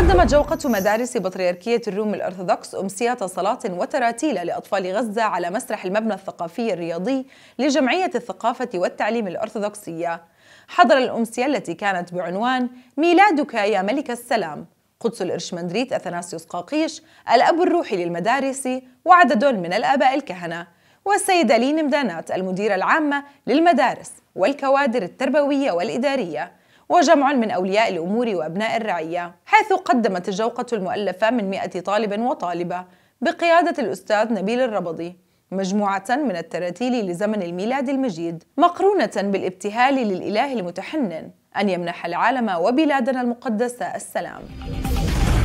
قدمت جوقة مدارس بطريركية الروم الأرثوذكس أمسية صلاة وتراتيل لأطفال غزة على مسرح المبنى الثقافي الرياضي لجمعية الثقافة والتعليم الأرثوذكسية حضر الأمسية التي كانت بعنوان ميلادك يا ملك السلام قدس الإرشمندريت أثناسيوس قاقيش الأب الروحي للمدارس وعدد من الآباء الكهنة والسيدة لين مدانات المديرة العامة للمدارس والكوادر التربوية والإدارية وجمع من أولياء الأمور وأبناء الرعية حيث قدمت الجوقة المؤلفة من 100 طالب وطالبة بقيادة الأستاذ نبيل الربضي مجموعة من التراتيل لزمن الميلاد المجيد مقرونة بالابتهال للإله المتحنن أن يمنح العالم وبلادنا المقدسة السلام